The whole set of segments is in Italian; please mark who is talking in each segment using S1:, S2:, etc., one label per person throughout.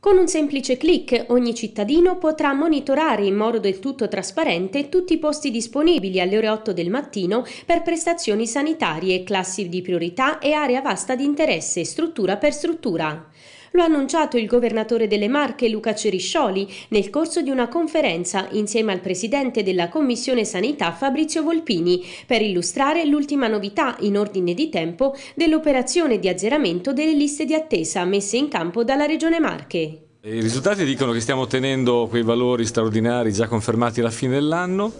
S1: Con un semplice clic ogni cittadino potrà monitorare in modo del tutto trasparente tutti i posti disponibili alle ore 8 del mattino per prestazioni sanitarie, classi di priorità e area vasta di interesse struttura per struttura. Lo ha annunciato il governatore delle Marche Luca Ceriscioli nel corso di una conferenza insieme al presidente della Commissione Sanità Fabrizio Volpini per illustrare l'ultima novità in ordine di tempo dell'operazione di azzeramento delle liste di attesa messe in campo dalla Regione Marche.
S2: I risultati dicono che stiamo ottenendo quei valori straordinari già confermati alla fine dell'anno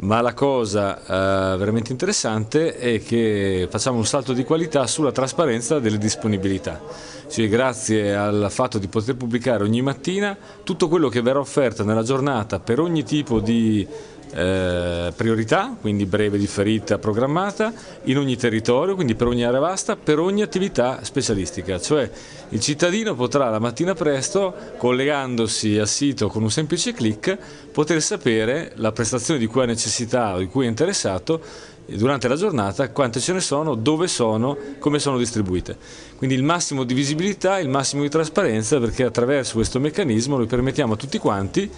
S2: ma la cosa eh, veramente interessante è che facciamo un salto di qualità sulla trasparenza delle disponibilità, cioè, grazie al fatto di poter pubblicare ogni mattina tutto quello che verrà offerto nella giornata per ogni tipo di eh, priorità, quindi breve differita programmata, in ogni territorio, quindi per ogni area vasta, per ogni attività specialistica, cioè il cittadino potrà la mattina presto, collegandosi al sito con un semplice clic, poter sapere la prestazione di cui ha necessità o di cui è interessato durante la giornata quante ce ne sono, dove sono, come sono distribuite. Quindi il massimo di visibilità, il massimo di trasparenza perché attraverso questo meccanismo noi permettiamo a tutti quanti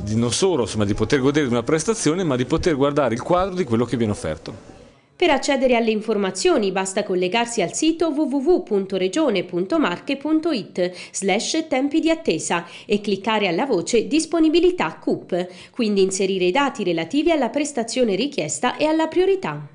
S2: di non solo insomma, di poter godere di una prestazione, ma di poter guardare il quadro di quello che viene offerto.
S1: Per accedere alle informazioni basta collegarsi al sito www.regione.marche.it slash tempi di attesa e cliccare alla voce disponibilità CUP, quindi inserire i dati relativi alla prestazione richiesta e alla priorità.